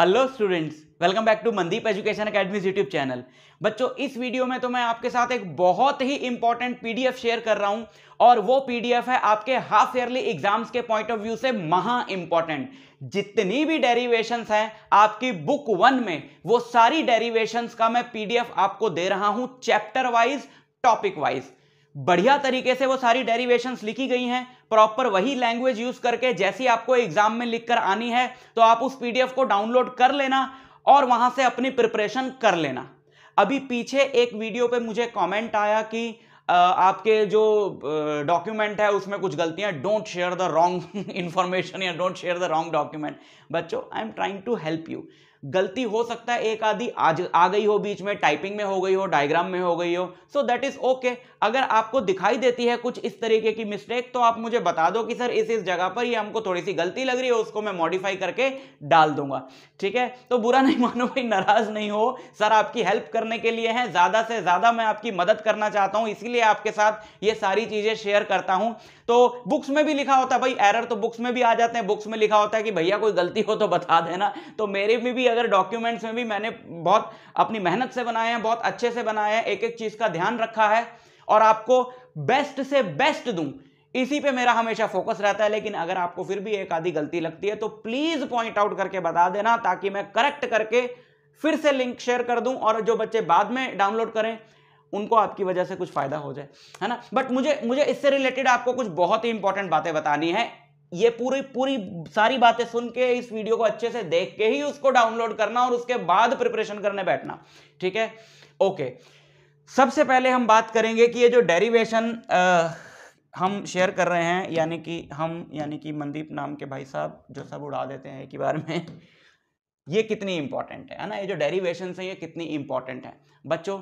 hello students welcome back to Mandeep education academy YouTube channel बच्चों इस video में तो मैं आपके साथ एक बहुत ही इंपॉर्टेंट पीडीएफ शेयर कर रहा हूं और वो पीडीएफ है आपके हाफ ईयरली एग्जाम्स के पॉइंट ऑफ व्यू से महा इंपॉर्टेंट जितनी भी डेरिवेशंस हैं आपकी बुक वन में वो सारी डेरीवेशन का मैं पीडीएफ आपको दे रहा हूं चैप्टर वाइज टॉपिक वाइज बढ़िया तरीके से वो सारी डेरिवेशंस लिखी गई हैं प्रॉपर वही लैंग्वेज यूज करके जैसी आपको एग्जाम में लिखकर आनी है तो आप उस पीडीएफ को डाउनलोड कर लेना और वहां से अपनी प्रिपरेशन कर लेना अभी पीछे एक वीडियो पे मुझे कमेंट आया कि आपके जो डॉक्यूमेंट है उसमें कुछ गलतियां don't share the wrong information या don't share the wrong document बच्चों I am trying to help you गलती हो सकता है एक आधी आज आ गई हो बीच में टाइपिंग में हो गई हो डायग्राम में हो गई हो सो दैट इज ओके अगर आपको दिखाई देती है कुछ इस तरीके की मिस्टेक तो आप मुझे बता दो कि सर इस इस जगह पर ये हमको थोड़ी सी गलती लग रही है उसको मैं मॉडिफाई करके डाल दूंगा ठीक है तो बुरा नहीं मानो भाई नाराज नहीं हो सर आपकी हेल्प करने के लिए है ज्यादा से ज्यादा मैं आपकी मदद करना चाहता हूं इसीलिए आपके साथ ये सारी चीजें शेयर करता हूं तो बुक्स में भी लिखा होता है भाई एरर तो बुक्स में भी आ जाते हैं बुक्स में लिखा होता है कि भैया कोई गलती हो तो बता देना तो मेरे में भी अगर डॉक्यूमेंट्स में भी मैंने बहुत अपनी मेहनत से बनाए हैं बहुत अच्छे से बनाए हैं एक एक चीज़ का ध्यान रखा है और आपको बेस्ट से बेस्ट दूं इसी पे मेरा हमेशा फोकस रहता है लेकिन अगर आपको फिर भी एक आधी गलती लगती है तो प्लीज़ पॉइंट आउट करके बता देना ताकि मैं करेक्ट करके फिर से लिंक शेयर कर दूं और जो बच्चे बाद में डाउनलोड करें उनको आपकी वजह से कुछ फ़ायदा हो जाए है ना बट मुझे मुझे इससे रिलेटेड आपको कुछ बहुत ही इंपॉर्टेंट बातें बतानी है ये पूरी पूरी सारी बातें सुन के इस वीडियो को अच्छे से देख के ही उसको डाउनलोड करना और उसके बाद प्रिपरेशन करने बैठना ठीक है ओके सबसे पहले हम बात करेंगे कि ये जो डेरिवेशन हम शेयर कर रहे हैं यानी कि हम यानी कि मनदीप नाम के भाई साहब जो सब उड़ा देते हैं एक ही बार में ये कितनी इंपॉर्टेंट है ना ये जो डेरिवेशन है ये कितनी इंपॉर्टेंट है बच्चों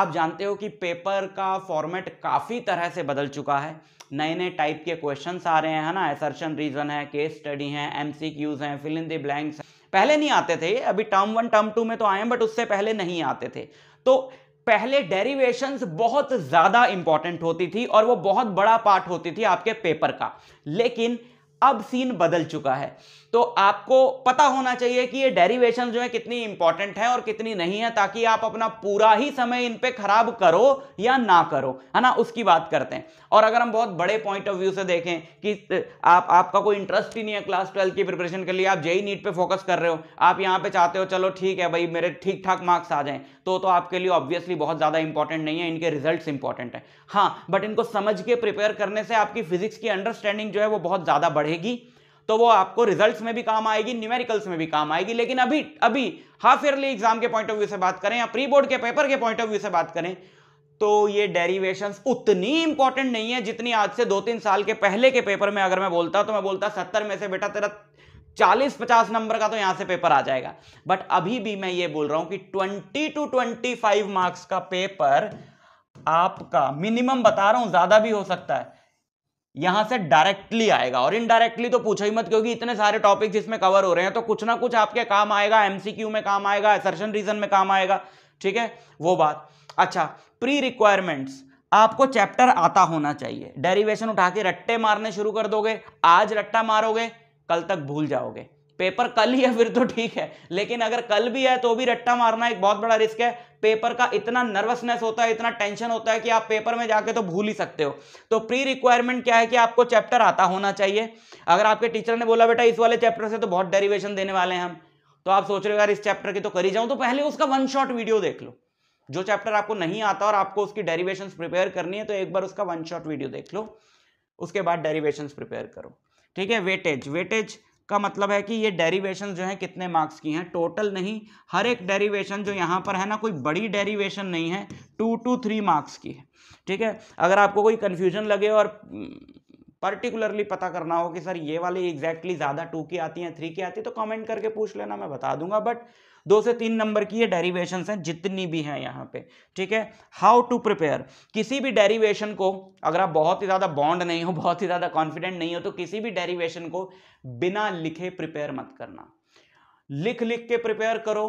आप जानते हो कि पेपर का फॉर्मेट काफ़ी तरह से बदल चुका है नए नए टाइप के क्वेश्चन आ रहे हैं है ना एसर्शन रीजन है केस स्टडी है एम हैं फिल इन दी ब्लैंक्स पहले नहीं आते थे अभी टर्म वन टर्म टू में तो आए हैं बट उससे पहले नहीं आते थे तो पहले डेरिवेशन बहुत ज़्यादा इंपॉर्टेंट होती थी और वो बहुत बड़ा पार्ट होती थी आपके पेपर का लेकिन अब सीन बदल चुका है तो आपको पता होना चाहिए कि ये डेरिवेशन जो है कितनी इंपॉर्टेंट है और कितनी नहीं है ताकि आप अपना पूरा ही समय इन पे खराब करो या ना करो है ना उसकी बात करते हैं और अगर हम बहुत बड़े पॉइंट ऑफ व्यू से देखें कि आप आपका कोई इंटरेस्ट ही नहीं है क्लास ट्वेल्थ की प्रिपरेशन के लिए आप जेई नीट e पे फोकस कर रहे हो आप यहाँ पे चाहते हो चलो ठीक है भाई मेरे ठीक ठाक मार्क्स आ जाए तो, तो आपके लिए ऑब्वियसली बहुत ज़्यादा इंपॉर्टेंट नहीं है इनके रिजल्ट इंपॉर्टेंट है हाँ बट इनको समझ के प्रिपेयर करने से आपकी फिजिक्स की अंडरस्टैंडिंग जो है वो बहुत ज़्यादा बढ़े पढ़ेगी तो वो आपको रिजल्ट्स में भी काम आएगी न्यूमेरिकल्स में भी काम आएगी लेकिन अभी अभी हाफ ईयरली एग्जाम के पॉइंट ऑफ व्यू से बात करें या प्री बोर्ड के पेपर के पॉइंट ऑफ व्यू से बात करें तो ये डेरिवेशंस उतनी इंपॉर्टेंट नहीं है जितनी आज से दो तीन साल के पहले के पेपर में अगर मैं बोलता तो मैं बोलता सत्तर में से बेटा तेरा चालीस पचास नंबर का तो यहां से पेपर आ जाएगा बट अभी भी मैं ये बोल रहा हूं कि ट्वेंटी टू ट्वेंटी मार्क्स का पेपर आपका मिनिमम बता रहा हूं ज्यादा भी हो सकता है यहां से डायरेक्टली आएगा और इनडायरेक्टली तो पूछो ही मत क्योंकि इतने सारे टॉपिक्स इसमें कवर हो रहे हैं तो कुछ ना कुछ आपके काम आएगा एमसीक्यू में काम आएगा एसर्शन रीजन में काम आएगा ठीक है वो बात अच्छा प्री रिक्वायरमेंट्स आपको चैप्टर आता होना चाहिए डेरिवेशन उठा के रट्टे मारने शुरू कर दोगे आज रट्टा मारोगे कल तक भूल जाओगे पेपर कल ही है फिर तो ठीक है लेकिन अगर कल भी है तो भी रट्टा मारना एक बहुत बड़ा रिस्क है पेपर का इतना नर्वसनेस होता है इतना टेंशन होता है कि आप पेपर में जाके तो भूल ही सकते हो तो प्री रिक्वायरमेंट क्या है कि आपको चैप्टर आता होना चाहिए अगर आपके टीचर ने बोला बेटा इस वाले चैप्टर से तो बहुत डेरिवेशन देने वाले हैं हम तो आप सोच रहे हो यार इस चैप्टर की तो करी जाऊं तो पहले उसका वन शॉट वीडियो देख लो जो चैप्टर आपको नहीं आता और आपको उसकी डेरिवेशन प्रिपेयर करनी है तो एक बार उसका वन शॉट वीडियो देख लो उसके बाद डेरिवेशन प्रिपेयर करो ठीक है वेटेज वेटेज का मतलब है कि ये डेरिवेशन जो है कितने मार्क्स की हैं टोटल नहीं हर एक डेरिवेशन जो यहाँ पर है ना कोई बड़ी डेरिवेशन नहीं है टू टू थ्री मार्क्स की है ठीक है अगर आपको कोई कन्फ्यूजन लगे और पर्टिकुलरली पता करना हो कि सर ये वाली एग्जैक्टली ज़्यादा टू की आती हैं थ्री की आती है तो कमेंट करके पूछ लेना मैं बता दूंगा बट दो से तीन नंबर की ये डेरिवेशन हैं जितनी भी हैं यहाँ पे ठीक है हाउ टू प्रिपेयर किसी भी डेरिवेशन को अगर आप बहुत ही ज़्यादा बॉन्ड नहीं हो बहुत ही ज़्यादा कॉन्फिडेंट नहीं हो तो किसी भी डेरिवेशन को बिना लिखे प्रिपेयर मत करना लिख लिख के प्रिपेयर करो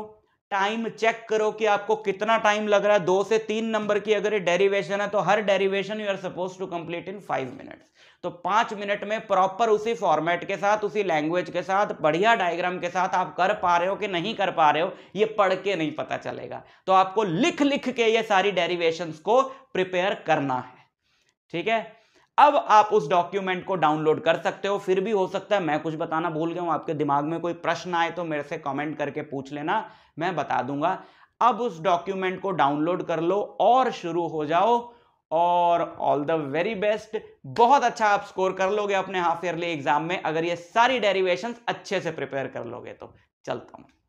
टाइम चेक करो कि आपको कितना टाइम लग रहा है दो से तीन नंबर की अगर डेरिवेशन है तो हर derivation you are supposed to complete in five minutes तो पांच मिनट में प्रॉपर उसी फॉर्मेट के साथ उसी लैंग्वेज के साथ बढ़िया डायग्राम के साथ आप कर पा रहे हो कि नहीं कर पा रहे हो ये पढ़ के नहीं पता चलेगा तो आपको लिख लिख के ये सारी डेरिवेशन को प्रिपेयर करना है ठीक है अब आप उस डॉक्यूमेंट को डाउनलोड कर सकते हो फिर भी हो सकता है मैं कुछ बताना भूल गया हूं आपके दिमाग में कोई प्रश्न आए तो मेरे से कमेंट करके पूछ लेना मैं बता दूंगा अब उस डॉक्यूमेंट को डाउनलोड कर लो और शुरू हो जाओ और ऑल द वेरी बेस्ट बहुत अच्छा आप स्कोर कर लोगे अपने हाफ ईयरली एग्जाम में अगर ये सारी डेरिवेशन अच्छे से प्रिपेयर कर लोगे तो चलता हूँ